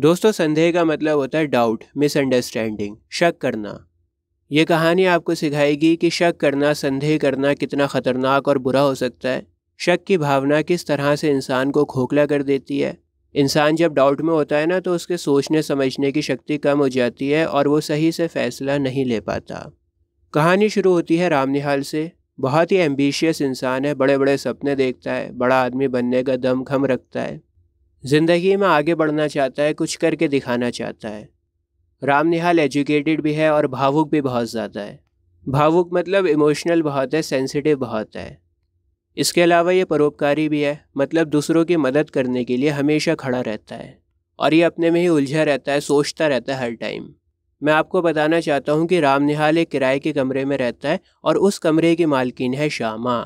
दोस्तों संदेह का मतलब होता है डाउट मिसअंडरस्टैंडिंग शक करना ये कहानी आपको सिखाएगी कि शक करना संदेह करना कितना ख़तरनाक और बुरा हो सकता है शक की भावना किस तरह से इंसान को खोखला कर देती है इंसान जब डाउट में होता है ना तो उसके सोचने समझने की शक्ति कम हो जाती है और वो सही से फैसला नहीं ले पाता कहानी शुरू होती है राम निहाल से बहुत ही एम्बिशियस इंसान है बड़े बड़े सपने देखता है बड़ा आदमी बनने का दम खम रखता है ज़िंदगी में आगे बढ़ना चाहता है कुछ करके दिखाना चाहता है राम निहाल एजुकेटेड भी है और भावुक भी बहुत ज़्यादा है भावुक मतलब इमोशनल बहुत है सेंसिटिव बहुत है इसके अलावा ये परोपकारी भी है मतलब दूसरों की मदद करने के लिए हमेशा खड़ा रहता है और ये अपने में ही उलझा रहता है सोचता रहता है हर टाइम मैं आपको बताना चाहता हूँ कि राम निहाल एक किराए के कमरे में रहता है और उस कमरे की मालकिन है श्यामा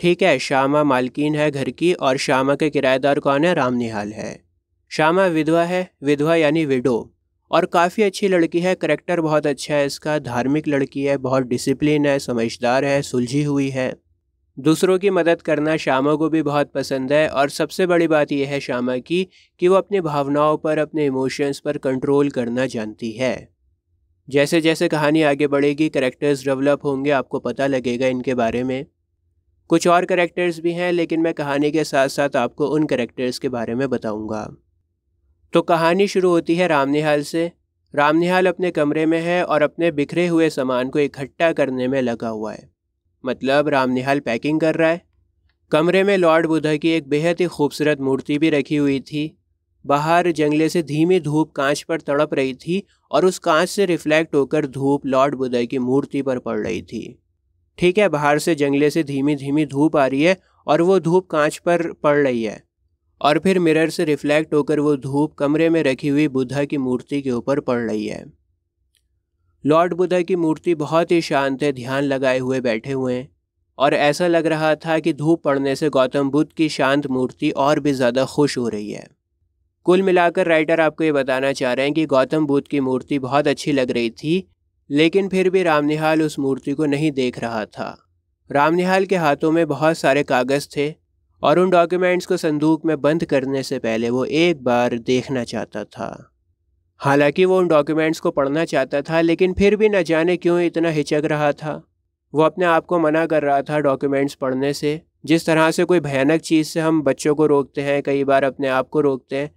ठीक है श्यामा मालकिन है घर की और श्यामा के किराएदार कौन है राम निहाल है श्यामा विधवा है विधवा यानी विडो और काफ़ी अच्छी लड़की है करेक्टर बहुत अच्छा है इसका धार्मिक लड़की है बहुत डिसिप्लिन है समझदार है सुलझी हुई है दूसरों की मदद करना श्यामा को भी बहुत पसंद है और सबसे बड़ी बात यह है श्यामा की कि वो अपनी भावनाओं पर अपने इमोशंस पर कंट्रोल करना जानती है जैसे जैसे कहानी आगे बढ़ेगी करेक्टर्स डेवलप होंगे आपको पता लगेगा इनके बारे में कुछ और करेक्टर्स भी हैं लेकिन मैं कहानी के साथ साथ आपको उन करेक्टर्स के बारे में बताऊंगा तो कहानी शुरू होती है रामनिहाल से रामनिहाल अपने कमरे में है और अपने बिखरे हुए सामान को इकट्ठा करने में लगा हुआ है मतलब राम निहाल पैकिंग कर रहा है कमरे में लॉर्ड बुद्ध की एक बेहद ही खूबसूरत मूर्ति भी रखी हुई थी बाहर जंगले से धीमी धूप कांच पर तड़प रही थी और उस कांच से रिफ्लेक्ट होकर धूप लॉर्ड बुद्ध की मूर्ति पर पड़ रही थी ठीक है बाहर से जंगले से धीमी धीमी धूप आ रही है और वो धूप कांच पर पड़ रही है और फिर मिरर से रिफ्लेक्ट होकर वो धूप कमरे में रखी हुई बुद्धा की मूर्ति के ऊपर पड़ रही है लॉर्ड बुद्धा की मूर्ति बहुत ही शांत है ध्यान लगाए हुए बैठे हुए हैं और ऐसा लग रहा था कि धूप पड़ने से गौतम बुद्ध की शांत मूर्ति और भी ज़्यादा खुश हो रही है कुल मिलाकर राइटर आपको ये बताना चाह रहे हैं कि गौतम बुद्ध की मूर्ति बहुत अच्छी लग रही थी लेकिन फिर भी रामनिहाल उस मूर्ति को नहीं देख रहा था रामनिहाल के हाथों में बहुत सारे कागज़ थे और उन डॉक्यूमेंट्स को संदूक में बंद करने से पहले वो एक बार देखना चाहता था हालांकि वो उन डॉक्यूमेंट्स को पढ़ना चाहता था लेकिन फिर भी न जाने क्यों इतना हिचक रहा था वो अपने आप को मना कर रहा था डॉक्यूमेंट्स पढ़ने से जिस तरह से कोई भयानक चीज़ से हम बच्चों को रोकते हैं कई बार अपने आप को रोकते हैं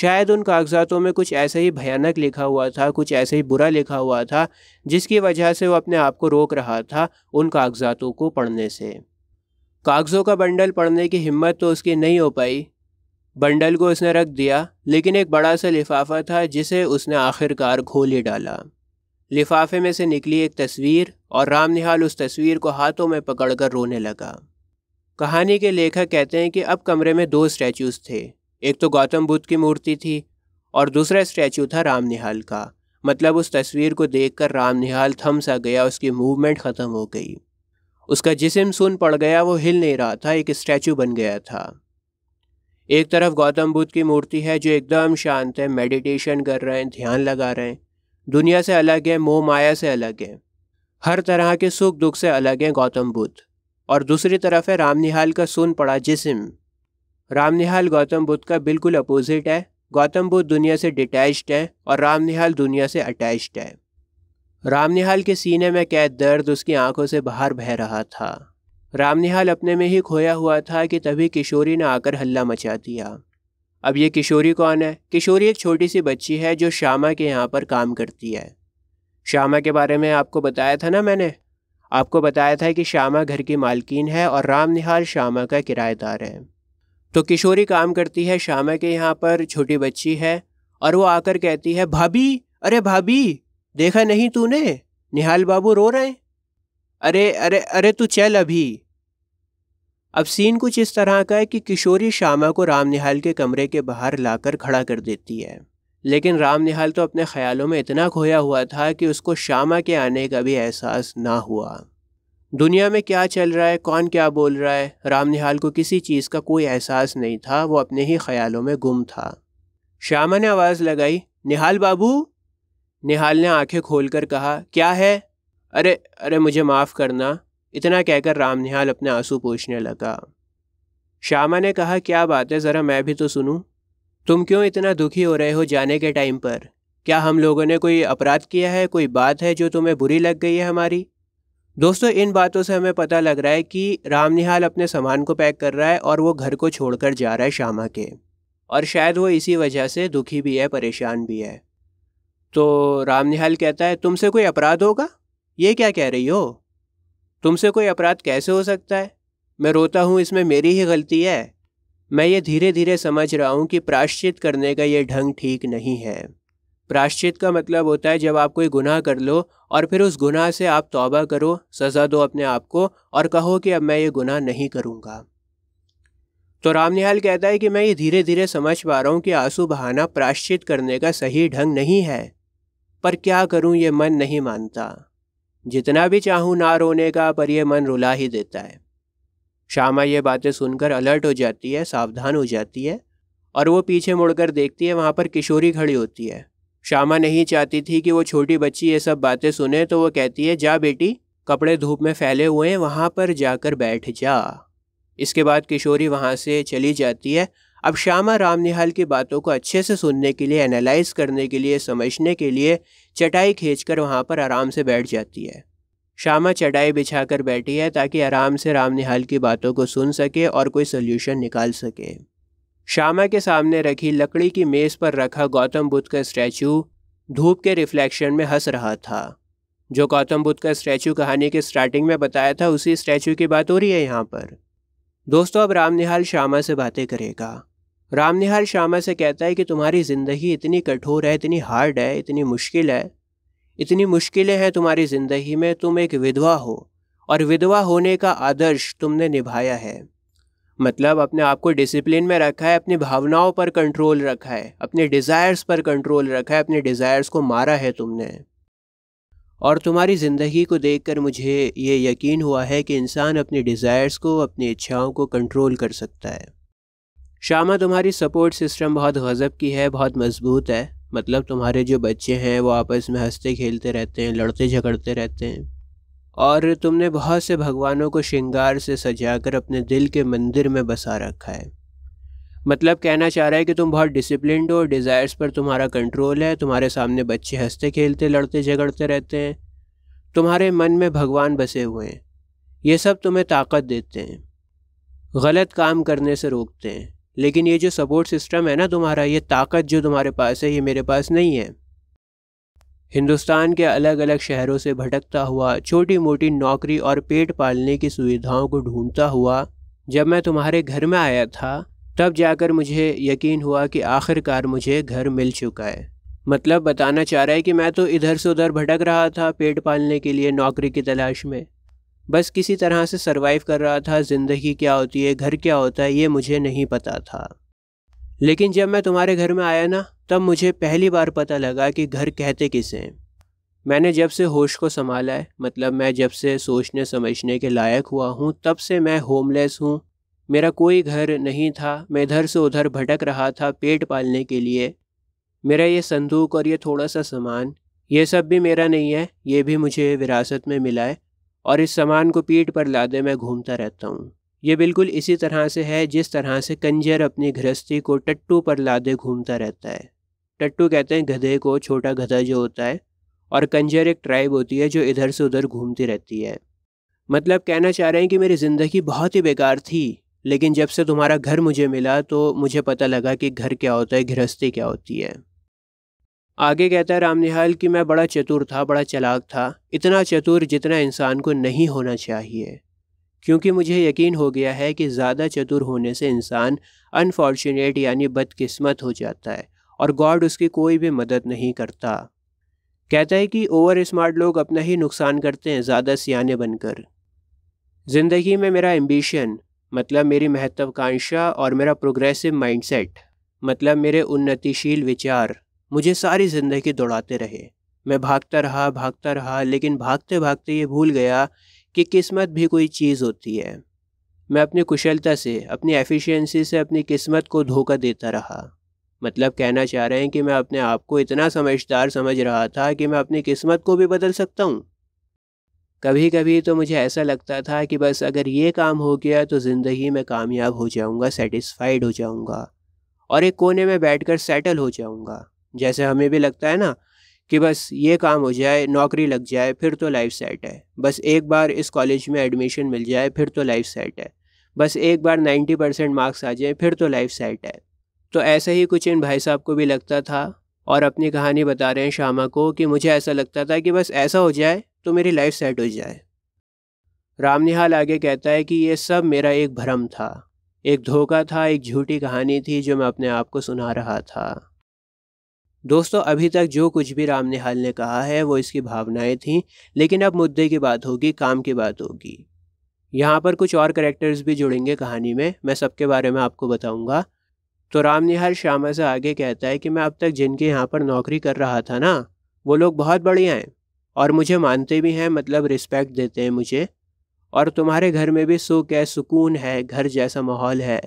शायद उन कागजातों में कुछ ऐसा ही भयानक लिखा हुआ था कुछ ऐसे ही बुरा लिखा हुआ था जिसकी वजह से वो अपने आप को रोक रहा था उन कागजातों को पढ़ने से कागज़ों का बंडल पढ़ने की हिम्मत तो उसकी नहीं हो पाई बंडल को उसने रख दिया लेकिन एक बड़ा सा लिफाफा था जिसे उसने आखिरकार ही डाला लिफाफे में से निकली एक तस्वीर और राम निहाल उस तस्वीर को हाथों में पकड़कर रोने लगा कहानी के लेखक कहते हैं कि अब कमरे में दो स्टैचूज थे एक तो गौतम बुद्ध की मूर्ति थी और दूसरा स्टैचू था राम निहाल का मतलब उस तस्वीर को देख कर राम निहाल थम सा गया उसकी मूवमेंट ख़त्म हो गई उसका जिसम सुन पड़ गया वो हिल नहीं रहा था एक स्टैचू बन गया था एक तरफ गौतम बुद्ध की मूर्ति है जो एकदम शांत है मेडिटेशन कर रहे हैं ध्यान लगा रहे हैं दुनिया से अलग है मोह माया से अलग है हर तरह के सुख दुख से अलग हैं गौतम बुद्ध और दूसरी तरफ है रामनिहाल का सुन पड़ा जिसम रामनिहाल गौतम बुद्ध का बिल्कुल अपोजिट है गौतम बुद्ध दुनिया से डिटैच्ड है और रामनिहाल दुनिया से अटैच्ड है रामनिहाल के सीने में कैद दर्द उसकी आंखों से बाहर बह रहा था रामनिहाल अपने में ही खोया हुआ था कि तभी किशोरी ने आकर हल्ला मचा दिया अब ये किशोरी कौन है किशोरी एक छोटी सी बच्ची है जो श्यामा के यहाँ पर काम करती है श्यामा के बारे में आपको बताया था ना मैंने आपको बताया था कि श्यामा घर की मालकिन है और राम निहाल श्यामा का किराएदार है तो किशोरी काम करती है श्यामा के यहाँ पर छोटी बच्ची है और वो आकर कहती है भाभी अरे भाभी देखा नहीं तूने निहाल बाबू रो रहे अरे अरे अरे तू चल अभी अब सीन कुछ इस तरह का है कि किशोरी श्यामा को राम निहाल के कमरे के बाहर लाकर खड़ा कर देती है लेकिन राम निहाल तो अपने ख्यालों में इतना खोया हुआ था कि उसको श्यामा के आने का भी एहसास ना हुआ दुनिया में क्या चल रहा है कौन क्या बोल रहा है राम निहाल को किसी चीज़ का कोई एहसास नहीं था वो अपने ही ख्यालों में गुम था श्यामा ने आवाज़ लगाई निहाल बाबू निहाल ने आंखें खोलकर कहा क्या है अरे अरे मुझे माफ़ करना इतना कहकर राम निहाल अपने आंसू पूछने लगा श्यामा ने कहा क्या बात है ज़रा मैं भी तो सुनूं तुम क्यों इतना दुखी हो रहे हो जाने के टाइम पर क्या हम लोगों ने कोई अपराध किया है कोई बात है जो तुम्हें बुरी लग गई है हमारी दोस्तों इन बातों से हमें पता लग रहा है कि राम निहाल अपने सामान को पैक कर रहा है और वो घर को छोड़कर जा रहा है श्यामा के और शायद वो इसी वजह से दुखी भी है परेशान भी है तो राम निहाल कहता है तुमसे कोई अपराध होगा ये क्या कह रही हो तुमसे कोई अपराध कैसे हो सकता है मैं रोता हूँ इसमें मेरी ही गलती है मैं ये धीरे धीरे समझ रहा हूँ कि प्राश्चित करने का ये ढंग ठीक नहीं है प्राश्चित का मतलब होता है जब आप कोई गुनाह कर लो और फिर उस गुनाह से आप तौबा करो सज़ा दो अपने आप को और कहो कि अब मैं ये गुनाह नहीं करूँगा तो रामनिहाल कहता है कि मैं ये धीरे धीरे समझ पा रहा हूँ कि आंसू बहाना प्राश्चित करने का सही ढंग नहीं है पर क्या करूँ ये मन नहीं मानता जितना भी चाहूँ ना रोने का पर यह मन रुला ही देता है श्यामा ये बातें सुनकर अलर्ट हो जाती है सावधान हो जाती है और वो पीछे मुड़कर देखती है वहाँ पर किशोरी खड़ी होती है श्यामा नहीं चाहती थी कि वो छोटी बच्ची ये सब बातें सुने तो वो कहती है जा बेटी कपड़े धूप में फैले हुए हैं वहाँ पर जाकर बैठ जा इसके बाद किशोरी वहाँ से चली जाती है अब श्यामा राम निहाल की बातों को अच्छे से सुनने के लिए एनालाइज करने के लिए समझने के लिए चटाई खींचकर वहाँ पर आराम से बैठ जाती है श्यामा चटाई बिछाकर बैठी है ताकि आराम से राम निहाल की बातों को सुन सके और कोई सोल्यूशन निकाल सके श्यामा के सामने रखी लकड़ी की मेज़ पर रखा गौतम बुद्ध का स्टैचू धूप के रिफ्लेक्शन में हंस रहा था जो गौतम बुद्ध का स्टैचू कहानी के स्टार्टिंग में बताया था उसी स्टैचू की बात हो रही है यहाँ पर दोस्तों अब राम निहाल श्यामा से बातें करेगा रामनिहार श्यामा से कहता है कि तुम्हारी ज़िंदगी इतनी कठोर है इतनी हार्ड है इतनी मुश्किल है इतनी मुश्किलें हैं तुम्हारी ज़िंदगी में तुम एक विधवा हो और विधवा होने का आदर्श तुमने निभाया है मतलब अपने आप को डिसिप्लिन में रखा है अपनी भावनाओं पर कंट्रोल रखा है अपने डिज़ायर्स पर कंट्रोल रखा है अपने डिज़ायर्स को मारा है तुमने और तुम्हारी ज़िंदगी को देखकर मुझे ये यकीन हुआ है कि इंसान अपने डिज़ायर्स को अपनी इच्छाओं को कंट्रोल कर सकता है शामा तुम्हारी सपोर्ट सिस्टम बहुत गज़ब की है बहुत मजबूत है मतलब तुम्हारे जो बच्चे हैं वो आपस में हंसते खेलते रहते हैं लड़ते झगड़ते रहते हैं और तुमने बहुत से भगवानों को श्रृंगार से सजाकर अपने दिल के मंदिर में बसा रखा है मतलब कहना चाह रहा है कि तुम बहुत डिसिप्लिन हो डिज़ायर्स पर तुम्हारा कंट्रोल है तुम्हारे सामने बच्चे हंसते खेलते लड़ते झगड़ते रहते हैं तुम्हारे मन में भगवान बसे हुए हैं ये सब तुम्हें ताकत देते हैं गलत काम करने से रोकते हैं लेकिन ये जो सपोर्ट सिस्टम है ना तुम्हारा ये ताकत जो तुम्हारे पास है ये मेरे पास नहीं है हिंदुस्तान के अलग अलग शहरों से भटकता हुआ छोटी मोटी नौकरी और पेट पालने की सुविधाओं को ढूंढता हुआ जब मैं तुम्हारे घर में आया था तब जाकर मुझे यकीन हुआ कि आखिरकार मुझे घर मिल चुका है मतलब बताना चाह रहा है कि मैं तो इधर से उधर भटक रहा था पेट पालने के लिए नौकरी की तलाश में बस किसी तरह से सरवाइव कर रहा था ज़िंदगी क्या होती है घर क्या होता है ये मुझे नहीं पता था लेकिन जब मैं तुम्हारे घर में आया ना तब मुझे पहली बार पता लगा कि घर कहते किसे हैं मैंने जब से होश को संभाला है मतलब मैं जब से सोचने समझने के लायक हुआ हूँ तब से मैं होमलेस हूँ मेरा कोई घर नहीं था मैं इधर से उधर भटक रहा था पेट पालने के लिए मेरा ये संदूक और ये थोड़ा सा सामान ये सब भी मेरा नहीं है ये भी मुझे विरासत में मिला है और इस सामान को पीठ पर लादे मैं घूमता रहता हूँ ये बिल्कुल इसी तरह से है जिस तरह से कंजर अपनी गृहस्थी को टट्टू पर लादे घूमता रहता है टट्टू कहते हैं गधे को छोटा गधा जो होता है और कंजर एक ट्राइब होती है जो इधर से उधर घूमती रहती है मतलब कहना चाह रहे हैं कि मेरी ज़िंदगी बहुत ही बेकार थी लेकिन जब से तुम्हारा घर मुझे मिला तो मुझे पता लगा कि घर क्या होता है गृहस्थी क्या होती है आगे कहता है राम निहाल कि मैं बड़ा चतुर था बड़ा चलाक था इतना चतुर जितना इंसान को नहीं होना चाहिए क्योंकि मुझे यकीन हो गया है कि ज़्यादा चतुर होने से इंसान अनफॉर्चुनेट यानी बदकिस्मत हो जाता है और गॉड उसकी कोई भी मदद नहीं करता कहता है कि ओवर स्मार्ट लोग अपना ही नुकसान करते हैं ज़्यादा सियाने बनकर ज़िंदगी में मेरा एम्बिशन मतलब मेरी महत्वाकांक्षा और मेरा प्रोग्रेसिव माइंडसेट मतलब मेरे उन्नतिशील विचार मुझे सारी ज़िंदगी दौड़ाते रहे मैं भागता रहा भागता रहा लेकिन भागते भागते ये भूल गया कि किस्मत भी कोई चीज़ होती है मैं अपनी कुशलता से अपनी एफिशिएंसी से अपनी किस्मत को धोखा देता रहा मतलब कहना चाह रहे हैं कि मैं अपने आप को इतना समझदार समझ रहा था कि मैं अपनी किस्मत को भी बदल सकता हूँ कभी कभी तो मुझे ऐसा लगता था कि बस अगर ये काम हो गया तो ज़िंदगी में कामयाब हो जाऊँगा सेटिस्फाइड हो जाऊँगा और एक कोने में बैठकर सेटल हो जाऊँगा जैसे हमें भी लगता है ना कि बस ये काम हो जाए नौकरी लग जाए फिर तो लाइफ सेट है बस एक बार इस कॉलेज में एडमिशन मिल जाए फिर तो लाइफ सेट है बस एक बार नाइन्टी परसेंट मार्क्स आ जाए फिर तो लाइफ सेट है तो ऐसा ही कुछ इन भाई साहब को भी लगता था और अपनी कहानी बता रहे हैं श्यामा को कि मुझे ऐसा लगता था कि बस ऐसा हो जाए तो मेरी लाइफ सेट हो जाए रामनिहाल आगे कहता है कि ये सब मेरा एक भ्रम था एक धोखा था एक झूठी कहानी थी जो मैं अपने आप को सुना रहा था दोस्तों अभी तक जो कुछ भी राम निहाल ने कहा है वो इसकी भावनाएं थीं लेकिन अब मुद्दे की बात होगी काम की बात होगी यहाँ पर कुछ और करेक्टर्स भी जुड़ेंगे कहानी में मैं सबके बारे में आपको बताऊँगा तो राम निहाल श्यामा से आगे कहता है कि मैं अब तक जिनके यहाँ पर नौकरी कर रहा था ना वो लोग बहुत बढ़िया हैं और मुझे मानते भी हैं मतलब रिस्पेक्ट देते हैं मुझे और तुम्हारे घर में भी सुख है सुकून है घर जैसा माहौल है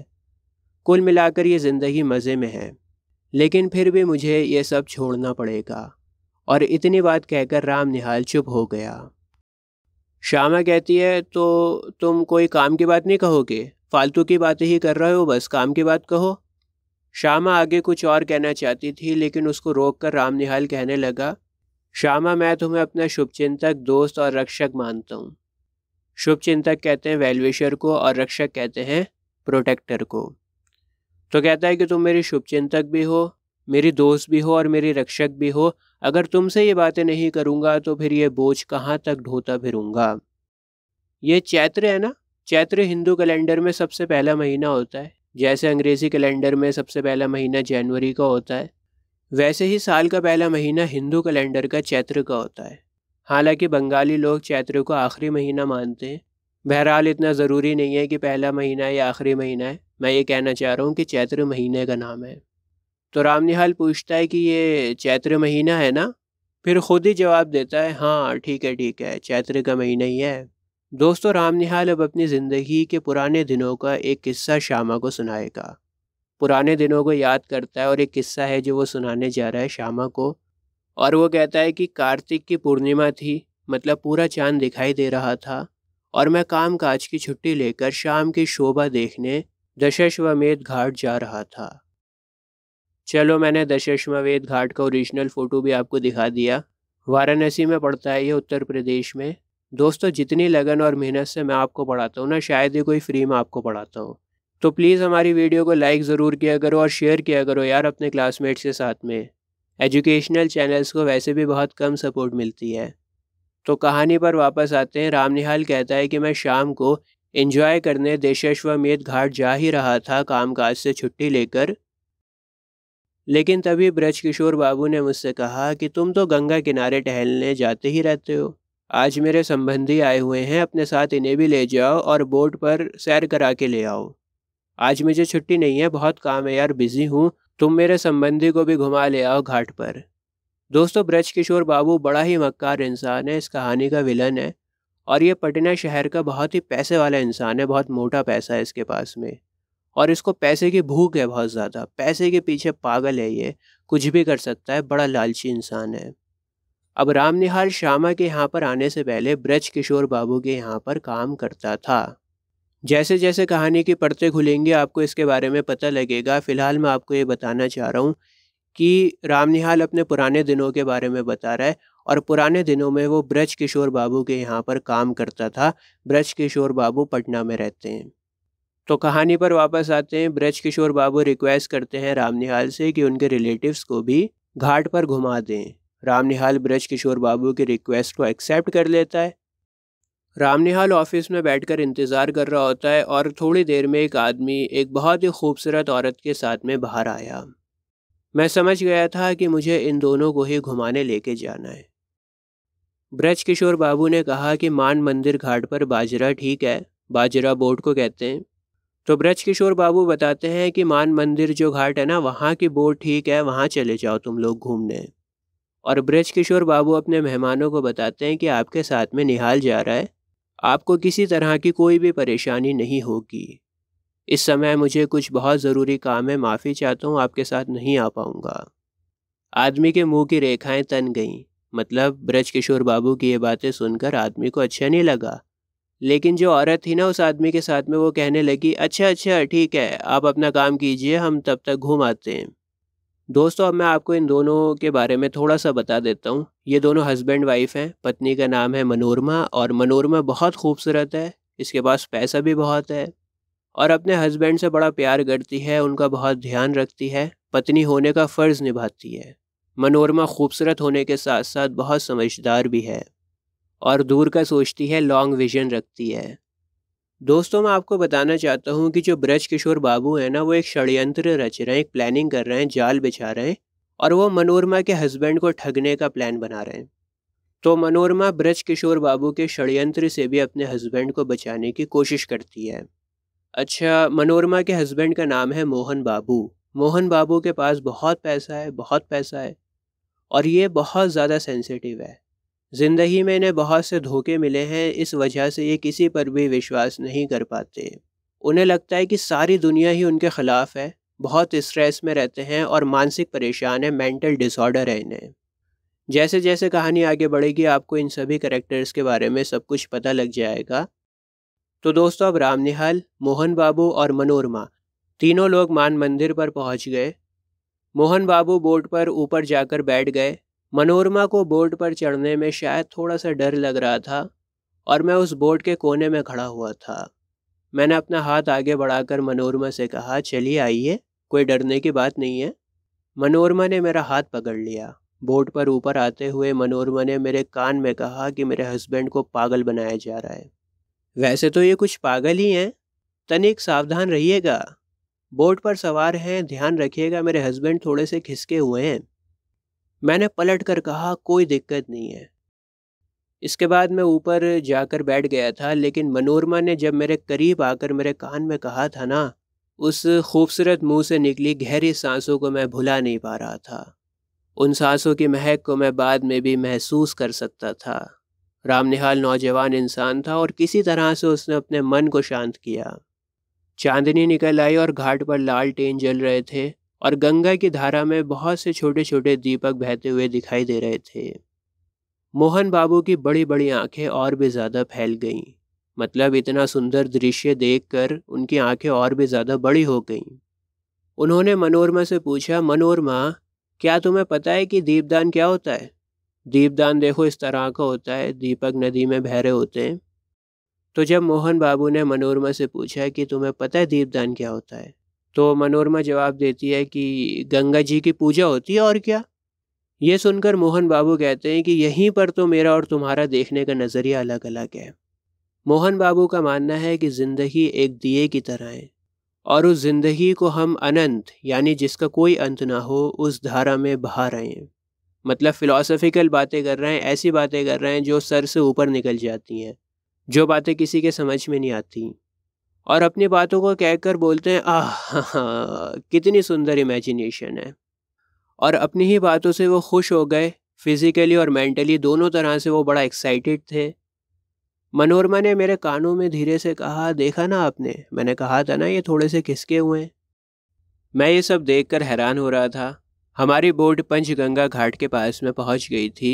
कुल मिलाकर ये ज़िंदगी मज़े में है लेकिन फिर भी मुझे ये सब छोड़ना पड़ेगा और इतनी बात कहकर राम निहाल चुप हो गया श्यामा कहती है तो तुम कोई काम की बात नहीं कहोगे फालतू की बातें ही कर रहे हो बस काम की बात कहो श्यामा आगे कुछ और कहना चाहती थी लेकिन उसको रोककर राम निहाल कहने लगा श्यामा मैं तुम्हें अपना शुभचिंतक दोस्त और रक्षक मानता हूँ शुभचिंतक कहते हैं वेलवेशर को और रक्षक कहते हैं प्रोटेक्टर को तो कहता है कि तुम मेरी शुभचिंतक भी हो मेरी दोस्त भी हो और मेरी रक्षक भी हो अगर तुमसे ये बातें नहीं करूँगा तो फिर ये बोझ कहाँ तक ढोता फिरूँगा ये चैत्र है ना चैत्र हिंदू कैलेंडर में सबसे पहला महीना होता है जैसे अंग्रेज़ी कैलेंडर में सबसे पहला महीना जनवरी का होता है वैसे ही साल का पहला महीना हिंदू कैलेंडर का चैत्र का होता है हालांकि बंगाली लोग चैत्र को आखिरी महीना मानते हैं बहरहाल इतना ज़रूरी नहीं है कि पहला महीना है या आखिरी महीना है मैं ये कहना चाह रहा हूँ कि चैत्र महीने का नाम है तो राम निहाल पूछता है कि ये चैत्र महीना है ना फिर खुद ही जवाब देता है हाँ ठीक है ठीक है चैत्र का महीना ही है दोस्तों राम निहाल अब अपनी ज़िंदगी के पुराने दिनों का एक किस्सा श्यामा को सुनाएगा पुराने दिनों को याद करता है और एक किस्सा है जो वो सुनाने जा रहा है श्यामा को और वो कहता है कि कार्तिक की पूर्णिमा थी मतलब पूरा चांद दिखाई दे रहा था और मैं काम काज की छुट्टी लेकर शाम की शोभा देखने दशश्वमेध घाट जा रहा था चलो मैंने दशश्वमेध घाट का ओरिजिनल फ़ोटो भी आपको दिखा दिया वाराणसी में पड़ता है ये उत्तर प्रदेश में दोस्तों जितनी लगन और मेहनत से मैं आपको पढ़ाता हूँ ना शायद ही कोई फ्री में आपको पढ़ाता हूँ तो प्लीज़ हमारी वीडियो को लाइक ज़रूर किया करो और शेयर किया करो यार अपने क्लासमेट्स के साथ में एजुकेशनल चैनल्स को वैसे भी बहुत कम सपोर्ट मिलती है तो कहानी पर वापस आते हैं रामनिहाल कहता है कि मैं शाम को इंजॉय करने देशेश्वमेध घाट जा ही रहा था कामकाज से छुट्टी लेकर लेकिन तभी ब्रज किशोर बाबू ने मुझसे कहा कि तुम तो गंगा किनारे टहलने जाते ही रहते हो आज मेरे संबंधी आए हुए हैं अपने साथ इन्हें भी ले जाओ और बोट पर सैर करा के ले आओ आज मुझे छुट्टी नहीं है बहुत काम है यार बिज़ी हूँ तुम मेरे संबंधी को भी घुमा ले आओ घाट पर दोस्तों ब्रज किशोर बाबू बड़ा ही मक्कार इंसान है इस कहानी का विलन है और ये पटना शहर का बहुत ही पैसे वाला इंसान है बहुत मोटा पैसा है इसके पास में और इसको पैसे की भूख है बहुत ज़्यादा पैसे के पीछे पागल है ये कुछ भी कर सकता है बड़ा लालची इंसान है अब रामनिहाल श्यामा के यहाँ पर आने से पहले ब्रज किशोर बाबू के यहाँ पर काम करता था जैसे जैसे कहानी की पड़ते खुलेंगे आपको इसके बारे में पता लगेगा फिलहाल मैं आपको ये बताना चाह रहा हूँ कि राम निहाल अपने पुराने दिनों के बारे में बता रहा है और पुराने दिनों में वो ब्रज किशोर बाबू के यहाँ पर काम करता था ब्रज किशोर बाबू पटना में रहते हैं तो कहानी पर वापस आते हैं ब्रज किशोर बाबू रिक्वेस्ट करते हैं राम निहाल से कि उनके रिलेटिव्स को भी घाट पर घुमा दें राम निहाल ब्रज किशोर बाबू की रिक्वेस्ट को एक्सेप्ट कर लेता है राम निहाल ऑफिस में बैठकर इंतज़ार कर रहा होता है और थोड़ी देर में एक आदमी एक बहुत ही खूबसूरत औरत के साथ में बाहर आया मैं समझ गया था कि मुझे इन दोनों को ही घुमाने लेके जाना है ब्रज किशोर बाबू ने कहा कि मान मंदिर घाट पर बाजरा ठीक है बाजरा बोर्ड को कहते हैं तो ब्रज किशोर बाबू बताते हैं कि मान मंदिर जो घाट है ना वहाँ की बोट ठीक है वहाँ चले जाओ तुम लोग घूमने और ब्रज किशोर बाबू अपने मेहमानों को बताते हैं कि आपके साथ में निहाल जा रहा है आपको किसी तरह की कोई भी परेशानी नहीं होगी इस समय मुझे कुछ बहुत ज़रूरी काम है माफ़ी चाहता हूँ आपके साथ नहीं आ पाऊँगा आदमी के मुंह की रेखाएं तन गईं मतलब ब्रज किशोर बाबू की ये बातें सुनकर आदमी को अच्छा नहीं लगा लेकिन जो औरत थी ना उस आदमी के साथ में वो कहने लगी अच्छा अच्छा ठीक है आप अपना काम कीजिए हम तब तक घूम आते हैं दोस्तों अब मैं आपको इन दोनों के बारे में थोड़ा सा बता देता हूँ ये दोनों हस्बैंड वाइफ हैं पत्नी का नाम है मनोरमा और मनोरमा बहुत खूबसूरत है इसके पास पैसा भी बहुत है और अपने हस्बैंड से बड़ा प्यार करती है उनका बहुत ध्यान रखती है पत्नी होने का फ़र्ज़ निभाती है मनोरमा खूबसूरत होने के साथ साथ बहुत समझदार भी है और दूर का सोचती है लॉन्ग विजन रखती है दोस्तों मैं आपको बताना चाहता हूँ कि जो ब्रज किशोर बाबू हैं ना वो एक षडयंत्र रच रहे हैं एक प्लानिंग कर रहे हैं जाल बिछा रहे हैं और वो मनोरमा के हस्बैंड को ठगने का प्लान बना रहे हैं तो मनोरमा ब्रज किशोर बाबू के षडयंत्र से भी अपने हस्बैंड को बचाने की कोशिश करती है अच्छा मनोरमा के हस्बैंड का नाम है मोहन बाबू मोहन बाबू के पास बहुत पैसा है बहुत पैसा है और ये बहुत ज़्यादा सेंसिटिव है ज़िंदगी में इन्हें बहुत से धोखे मिले हैं इस वजह से ये किसी पर भी विश्वास नहीं कर पाते उन्हें लगता है कि सारी दुनिया ही उनके ख़िलाफ़ है बहुत स्ट्रेस में रहते हैं और मानसिक परेशान है मेंटल डिसऑर्डर है इन्हें जैसे जैसे कहानी आगे बढ़ेगी आपको इन सभी करेक्टर्स के बारे में सब कुछ पता लग जाएगा तो दोस्तों अब राम निहाल मोहन बाबू और मनोरमा तीनों लोग मान मंदिर पर पहुंच गए मोहन बाबू बोट पर ऊपर जाकर बैठ गए मनोरमा को बोट पर चढ़ने में शायद थोड़ा सा डर लग रहा था और मैं उस बोट के कोने में खड़ा हुआ था मैंने अपना हाथ आगे बढ़ाकर मनोरमा से कहा चलिए आइए कोई डरने की बात नहीं है मनोरमा ने मेरा हाथ पकड़ लिया बोट पर ऊपर आते हुए मनोरमा ने मेरे कान में कहा कि मेरे हस्बैंड को पागल बनाया जा रहा है वैसे तो ये कुछ पागल ही हैं तनिक सावधान रहिएगा बोट पर सवार हैं ध्यान रखिएगा मेरे हस्बैंड थोड़े से खिसके हुए हैं मैंने पलट कर कहा कोई दिक्कत नहीं है इसके बाद मैं ऊपर जाकर बैठ गया था लेकिन मनोरमा ने जब मेरे करीब आकर मेरे कान में कहा था ना उस खूबसूरत मुंह से निकली गहरी सांसों को मैं भुला नहीं पा रहा था उन सांसों की महक को मैं बाद में भी महसूस कर सकता था रामनिहाल नौजवान इंसान था और किसी तरह से उसने अपने मन को शांत किया चांदनी निकल आई और घाट पर लाल टेन जल रहे थे और गंगा की धारा में बहुत से छोटे छोटे दीपक बहते हुए दिखाई दे रहे थे मोहन बाबू की बड़ी बड़ी आंखें और भी ज़्यादा फैल गईं मतलब इतना सुंदर दृश्य देखकर उनकी आंखें और भी ज़्यादा बड़ी हो गईं उन्होंने मनोरमा से पूछा मनोरमा क्या तुम्हें पता है कि दीपदान क्या होता है दीपदान देखो इस तरह का होता है दीपक नदी में बह होते हैं तो जब मोहन बाबू ने मनोरमा से पूछा कि तुम्हें पता है दीपदान क्या होता है तो मनोरमा जवाब देती है कि गंगा जी की पूजा होती है और क्या ये सुनकर मोहन बाबू कहते हैं कि यहीं पर तो मेरा और तुम्हारा देखने का नज़रिया अलग अलग है मोहन बाबू का मानना है कि ज़िंदगी एक दिए की तरह है और उस ज़िंदगी को हम अनंत यानी जिसका कोई अंत ना हो उस धारा में बहा रहे हैं मतलब फ़िलासफ़िकल बातें कर रहे हैं ऐसी बातें कर रहे हैं जो सर से ऊपर निकल जाती हैं जो बातें किसी के समझ में नहीं आती और अपनी बातों को कहकर बोलते हैं आह हाँ, हाँ, कितनी सुंदर इमेजिनेशन है और अपनी ही बातों से वो खुश हो गए फिज़िकली और मेंटली दोनों तरह से वो बड़ा एक्साइटेड थे मनोरमा ने मेरे कानों में धीरे से कहा देखा ना आपने मैंने कहा था ना ये थोड़े से खिसके हुए हैं मैं ये सब देखकर हैरान हो रहा था हमारी बोट पंचगंगा घाट के पास में पहुंच गई थी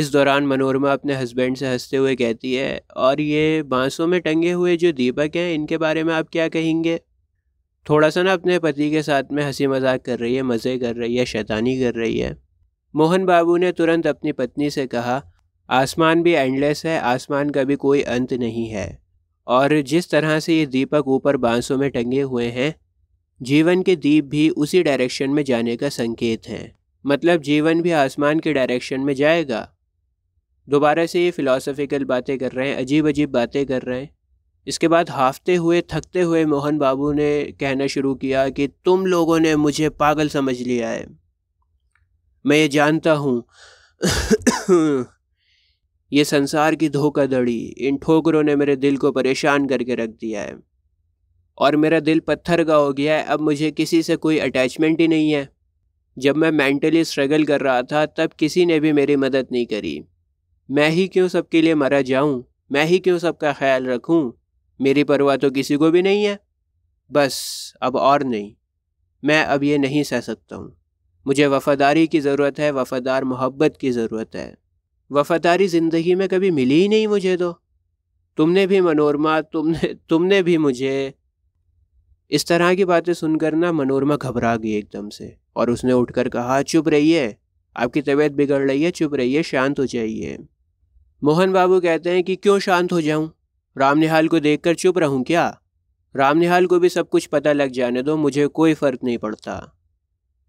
इस दौरान मनोरमा अपने हस्बैंड से हंसते हुए कहती है और ये बांसों में टंगे हुए जो दीपक हैं इनके बारे में आप क्या कहेंगे थोड़ा सा ना अपने पति के साथ में हंसी मजाक कर रही है मज़े कर रही है शैतानी कर रही है मोहन बाबू ने तुरंत अपनी पत्नी से कहा आसमान भी एंडलेस है आसमान का भी कोई अंत नहीं है और जिस तरह से ये दीपक ऊपर बांसों में टंगे हुए हैं जीवन के दीप भी उसी डायरेक्शन में जाने का संकेत हैं मतलब जीवन भी आसमान के डायरेक्शन में जाएगा दोबारा से ये फ़िलासफ़िकल बातें कर रहे हैं अजीब अजीब बातें कर रहे हैं इसके बाद हाफते हुए थकते हुए मोहन बाबू ने कहना शुरू किया कि तुम लोगों ने मुझे पागल समझ लिया है मैं ये जानता हूँ ये संसार की धोखाधड़ी इन ठोकरों ने मेरे दिल को परेशान करके रख दिया है और मेरा दिल पत्थर का हो गया है अब मुझे किसी से कोई अटैचमेंट ही नहीं है जब मैं मेंटली स्ट्रगल कर रहा था तब किसी ने भी मेरी मदद नहीं करी मैं ही क्यों सबके लिए मरा जाऊं मैं ही क्यों सबका ख्याल रखूं मेरी परवाह तो किसी को भी नहीं है बस अब और नहीं मैं अब ये नहीं सह सकता हूँ मुझे वफ़ादारी की ज़रूरत है वफ़ादार मोहब्बत की ज़रूरत है वफ़ादारी ज़िंदगी में कभी मिली ही नहीं मुझे तो तुमने भी मनोरमा तुमने तुमने भी मुझे इस तरह की बातें सुनकर ना मनोरमा घबरा गई एकदम से और उसने उठकर कहा चुप रहिए आपकी तबीयत बिगड़ रही है चुप रहिए शांत हो जाइए मोहन बाबू कहते हैं कि क्यों शांत हो जाऊं राम निहाल को देखकर चुप रहूं क्या राम निहाल को भी सब कुछ पता लग जाने दो मुझे कोई फ़र्क नहीं पड़ता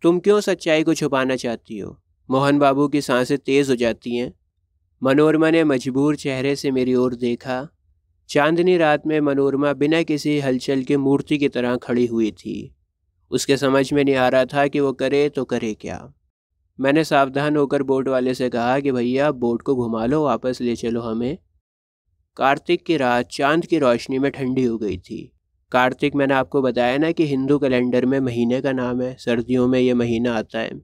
तुम क्यों सच्चाई को छुपाना चाहती हो मोहन बाबू की सांसें तेज़ हो जाती हैं मनोरमा ने मजबूर चेहरे से मेरी ओर देखा चांदनी रात में मनोरमा बिना किसी हलचल के मूर्ति की तरह खड़ी हुई थी उसके समझ में नहीं आ रहा था कि वो करे तो करे क्या मैंने सावधान होकर बोट वाले से कहा कि भैया बोट को घुमा लो वापस ले चलो हमें कार्तिक की रात चांद की रोशनी में ठंडी हो गई थी कार्तिक मैंने आपको बताया ना कि हिंदू कैलेंडर में महीने का नाम है सर्दियों में ये महीना आता है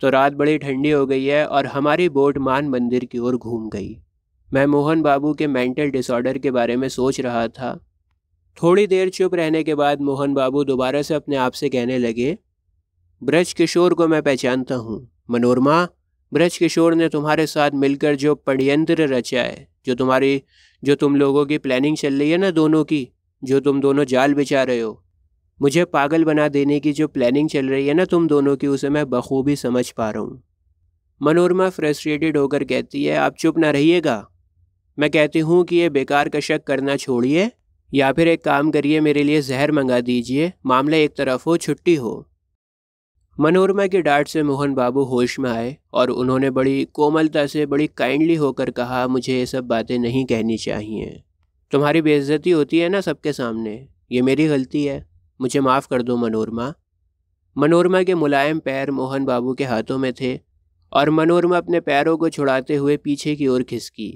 तो रात बड़ी ठंडी हो गई है और हमारी बोट मान मंदिर की ओर घूम गई मैं मोहन बाबू के मेंटल डिसऑर्डर के बारे में सोच रहा था थोड़ी देर चुप रहने के बाद मोहन बाबू दोबारा से अपने आप से कहने लगे ब्रज किशोर को मैं पहचानता हूँ मनोरमा ब्रज किशोर ने तुम्हारे साथ मिलकर जो पढ़यंत्र रचा है जो तुम्हारी जो तुम लोगों की प्लानिंग चल रही है ना दोनों की जो तुम दोनों जाल बिछा रहे हो मुझे पागल बना देने की जो प्लानिंग चल रही है ना तुम दोनों की उसे मैं बखूबी समझ पा रहा हूँ मनोरमा फ्रस्ट्रेटेड होकर कहती है आप चुप ना रहिएगा मैं कहती हूँ कि ये बेकार का शक करना छोड़िए या फिर एक काम करिए मेरे लिए जहर मंगा दीजिए मामला एक तरफ हो छुट्टी हो मनोरमा की डांट से मोहन बाबू होश में आए और उन्होंने बड़ी कोमलता से बड़ी काइंडली होकर कहा मुझे ये सब बातें नहीं कहनी चाहिए तुम्हारी बेइज्जती होती है ना सबके सामने ये मेरी गलती है मुझे माफ़ कर दो मनोरमा मनोरमा के मुलायम पैर मोहन बाबू के हाथों में थे और मनोरमा अपने पैरों को छुड़ाते हुए पीछे की ओर खिसकी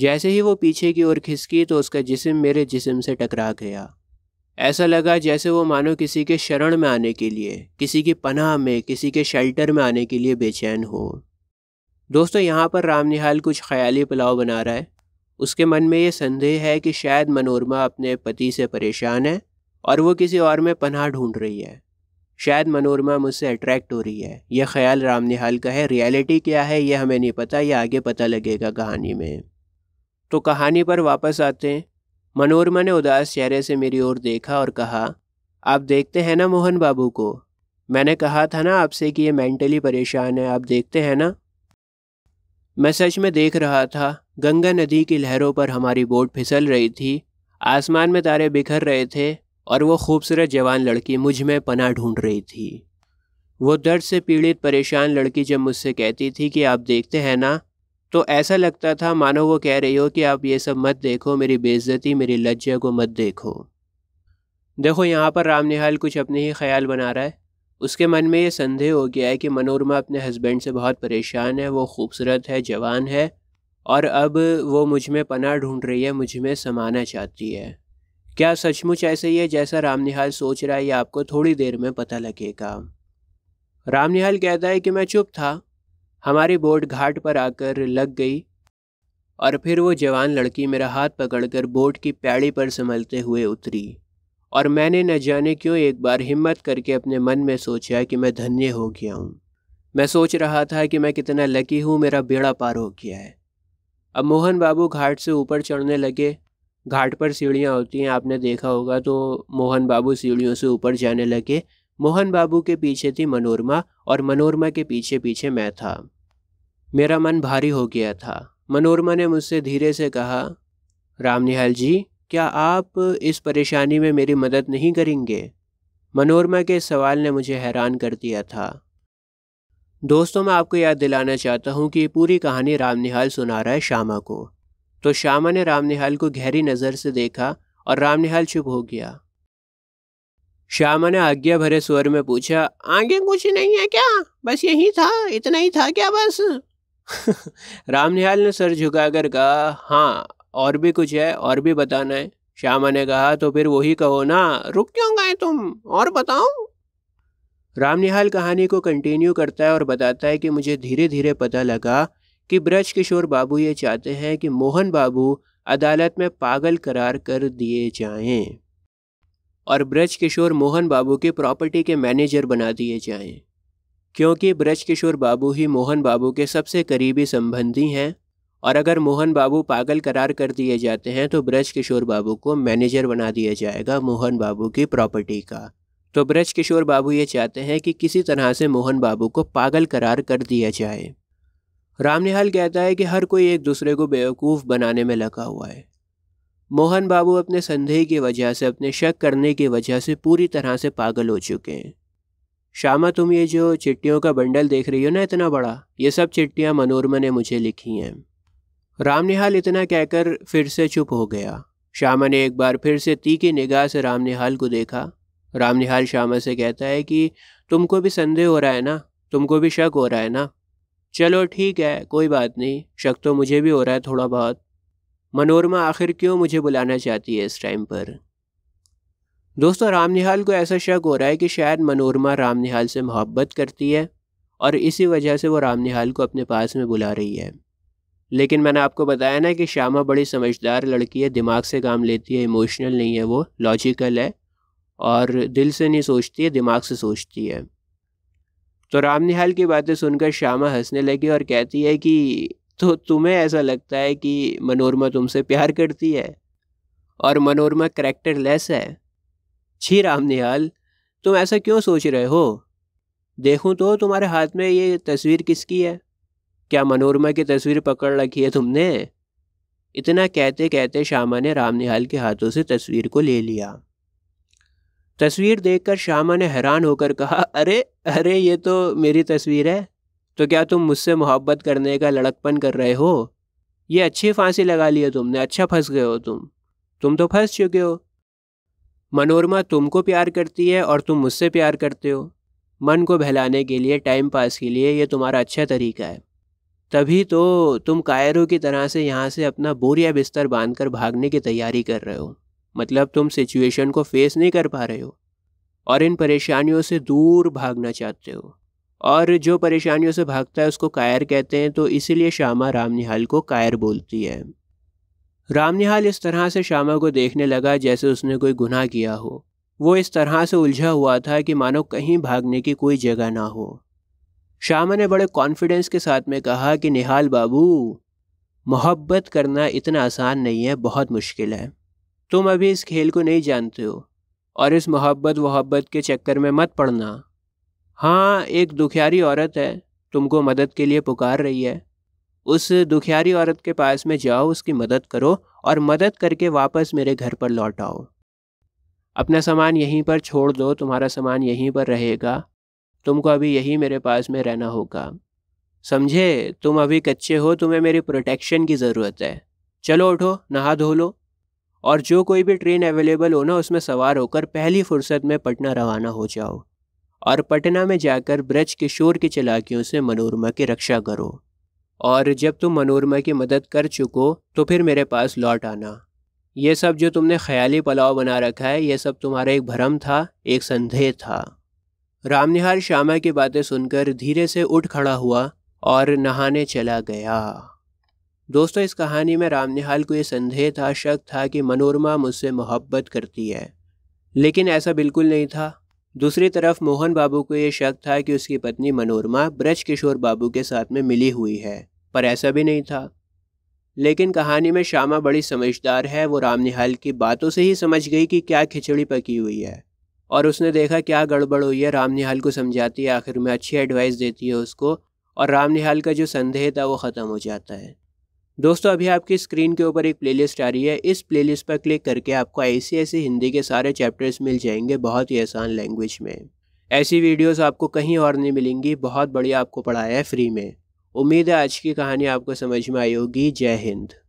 जैसे ही वो पीछे की ओर खिसकी तो उसका जिसम मेरे जिसम से टकरा गया ऐसा लगा जैसे वो मानो किसी के शरण में आने के लिए किसी की पनाह में किसी के शेल्टर में आने के लिए बेचैन हो दोस्तों यहाँ पर राम निहाल कुछ ख्याली पुलाव बना रहा है उसके मन में ये संदेह है कि शायद मनोरमा अपने पति से परेशान है और वो किसी और में पनाह ढूंढ रही है शायद मनोरमा मुझसे अट्रैक्ट हो रही है यह ख्याल राम निहाल का है रियलिटी क्या है ये हमें नहीं पता यह आगे पता लगेगा कहानी में तो कहानी पर वापस आते हैं मनोरमा ने उदास चेहरे से मेरी ओर देखा और कहा आप देखते हैं ना मोहन बाबू को मैंने कहा था ना आपसे कि ये मेंटली परेशान है आप देखते हैं ना मैं सच में देख रहा था गंगा नदी की लहरों पर हमारी बोट फिसल रही थी आसमान में तारे बिखर रहे थे और वो खूबसूरत जवान लड़की मुझ में पना ढूंढ रही थी वो दर्द से पीड़ित परेशान लड़की जब मुझसे कहती थी कि आप देखते हैं ना तो ऐसा लगता था मानो वो कह रही हो कि आप ये सब मत देखो मेरी बेइज्जती मेरी लज्जा को मत देखो देखो यहाँ पर राम निहाल कुछ अपने ही ख्याल बना रहा है उसके मन में ये संदेह हो गया है कि मनोरमा अपने हस्बैंड से बहुत परेशान है वो खूबसूरत है जवान है और अब वो मुझ में पनाह ढूंढ रही है मुझ में समाना चाहती है क्या सचमुच ऐसे ही है जैसा राम निहाल सोच रहा है ये आपको थोड़ी देर में पता लगेगा राम निहाल कहता है कि मैं चुप था हमारी बोट घाट पर आकर लग गई और फिर वो जवान लड़की मेरा हाथ पकड़कर बोट की प्याड़ी पर संभलते हुए उतरी और मैंने न जाने क्यों एक बार हिम्मत करके अपने मन में सोचा कि मैं धन्य हो गया हूँ मैं सोच रहा था कि मैं कितना लकी हूँ मेरा बेड़ा पार हो गया है अब मोहन बाबू घाट से ऊपर चढ़ने लगे घाट पर सीढ़ियाँ होती हैं आपने देखा होगा तो मोहन बाबू सीढ़ियों से ऊपर जाने लगे मोहन बाबू के पीछे थी मनोरमा और मनोरमा के पीछे पीछे मैं था मेरा मन भारी हो गया था मनोरमा ने मुझसे धीरे से कहा राम निहाल जी क्या आप इस परेशानी में मेरी मदद नहीं करेंगे मनोरमा के सवाल ने मुझे हैरान कर दिया था दोस्तों मैं आपको याद दिलाना चाहता हूँ कि पूरी कहानी राम निहाल सुना रहा है श्यामा को तो श्यामा ने राम निहाल को गहरी नज़र से देखा और राम निहाल चुप हो गया श्यामा ने आज्ञा भरे स्वर में पूछा आगे कुछ नहीं है क्या बस यही था इतना ही था क्या बस रामनिहाल ने सर झुकाकर कहा हाँ और भी कुछ है और भी बताना है श्यामा ने कहा तो फिर वही कहो ना रुक क्यों गए तुम और बताओ रामनिहाल कहानी को कंटिन्यू करता है और बताता है कि मुझे धीरे धीरे पता लगा कि ब्रज किशोर बाबू ये चाहते हैं कि मोहन बाबू अदालत में पागल करार कर दिए जाएं और ब्रज किशोर मोहन बाबू की प्रॉपर्टी के मैनेजर बना दिए जाएं क्योंकि ब्रज किशोर बाबू ही मोहन बाबू के सबसे करीबी संबंधी हैं और अगर मोहन बाबू पागल करार कर दिए जाते हैं तो ब्रज किशोर बाबू को मैनेजर बना दिया जाएगा मोहन बाबू की प्रॉपर्टी का तो ब्रज किशोर बाबू ये चाहते हैं कि किसी तरह से मोहन बाबू को पागल करार कर दिया जाए रामनिहाल कहता है कि हर कोई एक दूसरे को बेवकूफ़ बनाने में लगा हुआ है मोहन बाबू अपने संदेह की वजह से अपने शक करने की वजह से पूरी तरह से पागल हो चुके हैं श्यामा तुम ये जो चिट्ठियों का बंडल देख रही हो ना इतना बड़ा ये सब चिट्ठियाँ मनोरमा ने मुझे लिखी हैं रामनिहाल इतना कहकर फिर से चुप हो गया श्यामा ने एक बार फिर से तीखी निगाह से रामनिहाल को देखा रामनिहाल श्यामा से कहता है कि तुमको भी संदेह हो रहा है ना तुमको भी शक हो रहा है ना चलो ठीक है कोई बात नहीं शक तो मुझे भी हो रहा है थोड़ा बहुत मनोरमा आखिर क्यों मुझे बुलाना चाहती है इस टाइम पर दोस्तों राम निहाल को ऐसा शक हो रहा है कि शायद मनोरमा राम निहाल से मोहब्बत करती है और इसी वजह से वो राम निहाल को अपने पास में बुला रही है लेकिन मैंने आपको बताया ना कि श्यामा बड़ी समझदार लड़की है दिमाग से काम लेती है इमोशनल नहीं है वो लॉजिकल है और दिल से नहीं सोचती है दिमाग से सोचती है तो राम निहाल की बातें सुनकर श्यामा हंसने लगी और कहती है कि तो तुम्हें ऐसा लगता है कि मनोरमा तुमसे प्यार करती है और मनोरमा करेक्टर लेस है छी राम निहाल तुम ऐसा क्यों सोच रहे हो देखूं तो तुम्हारे हाथ में ये तस्वीर किसकी है क्या मनोरमा की तस्वीर पकड़ रखी है तुमने इतना कहते कहते श्यामा ने राम निहाल के हाथों से तस्वीर को ले लिया तस्वीर देखकर श्यामा ने हैरान होकर कहा अरे अरे ये तो मेरी तस्वीर है तो क्या तुम मुझसे मोहब्बत करने का लड़कपन कर रहे हो ये अच्छी फांसी लगा ली है तुमने अच्छा फंस गए हो तुम तुम तो फंस चुके हो मनोरमा तुमको प्यार करती है और तुम मुझसे प्यार करते हो मन को बहलाने के लिए टाइम पास के लिए ये तुम्हारा अच्छा तरीका है तभी तो तुम कायरों की तरह से यहाँ से अपना बोरिया बिस्तर बांधकर भागने की तैयारी कर रहे हो मतलब तुम सिचुएशन को फेस नहीं कर पा रहे हो और इन परेशानियों से दूर भागना चाहते हो और जो परेशानियों से भागता है उसको कायर कहते हैं तो इसीलिए श्यामा राम निहाल को कायर बोलती है राम निहाल इस तरह से श्यामा को देखने लगा जैसे उसने कोई गुनाह किया हो वो इस तरह से उलझा हुआ था कि मानो कहीं भागने की कोई जगह ना हो श्यामा ने बड़े कॉन्फिडेंस के साथ में कहा कि निहाल बाबू मोहब्बत करना इतना आसान नहीं है बहुत मुश्किल है तुम अभी इस खेल को नहीं जानते हो और इस मोहब्बत वहब्बत के चक्कर में मत पड़ना हाँ एक दुखियारी औरत है तुमको मदद के लिए पुकार रही है उस दुखियारी औरत के पास में जाओ उसकी मदद करो और मदद करके वापस मेरे घर पर लौट आओ अपना सामान यहीं पर छोड़ दो तुम्हारा सामान यहीं पर रहेगा तुमको अभी यही मेरे पास में रहना होगा समझे तुम अभी कच्चे हो तुम्हें मेरी प्रोटेक्शन की ज़रूरत है चलो उठो नहा धो लो और जो कोई भी ट्रेन अवेलेबल हो ना उसमें सवार होकर पहली फुर्सत में पटना रवाना हो जाओ और पटना में जाकर ब्रज किशोर की चलाकियों से मनोरमा की रक्षा करो और जब तुम मनोरमा की मदद कर चुको तो फिर मेरे पास लौट आना ये सब जो तुमने ख्याली पुलाव बना रखा है ये सब तुम्हारा एक भ्रम था एक संदेह था रामनिहार श्यामा की बातें सुनकर धीरे से उठ खड़ा हुआ और नहाने चला गया दोस्तों इस कहानी में रामनिहाल को ये संदेह था शक था कि मनोरमा मुझसे मोहब्बत करती है लेकिन ऐसा बिल्कुल नहीं था दूसरी तरफ मोहन बाबू को यह शक था कि उसकी पत्नी मनोरमा ब्रज किशोर बाबू के साथ में मिली हुई है पर ऐसा भी नहीं था लेकिन कहानी में श्यामा बड़ी समझदार है वो राम निहाल की बातों से ही समझ गई कि क्या खिचड़ी पकी हुई है और उसने देखा क्या गड़बड़ हुई है राम निहाल को समझाती है आखिर में अच्छी एडवाइस देती है उसको और राम निहाल का जो संदेह था वो ख़त्म हो जाता है दोस्तों अभी आपकी स्क्रीन के ऊपर एक प्लेलिस्ट आ रही है इस प्लेलिस्ट पर क्लिक करके आपको ऐसे ऐसे हिंदी के सारे चैप्टर्स मिल जाएंगे बहुत ही आसान लैंग्वेज में ऐसी वीडियोस आपको कहीं और नहीं मिलेंगी बहुत बढ़िया आपको पढ़ाया है फ्री में उम्मीद है आज की कहानी आपको समझ में आई होगी जय हिंद